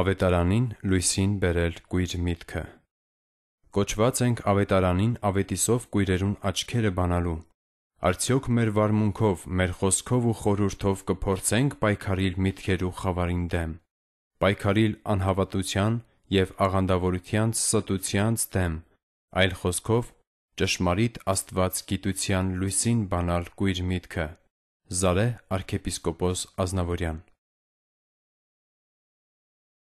Ավետարանին լույսին բերել կույր միտքը Կոչված ենք ավետարանին ավետիսով կույրերուն աչքերը բանալու։ Արդյոք մեր վարմունքով, մեր խոսքով ու խորհուրդով կփորձենք պայքարիլ միտքերու խավարին դեմ, պայքարիլ անհավատության եւ աղանդավորությանց ստությունց դեմ, այլ խոսքով ճշմարիտ Աստված գիտության լույսին բանալ կույր միտքը։ Զարե arczepiskopos Aznavouryan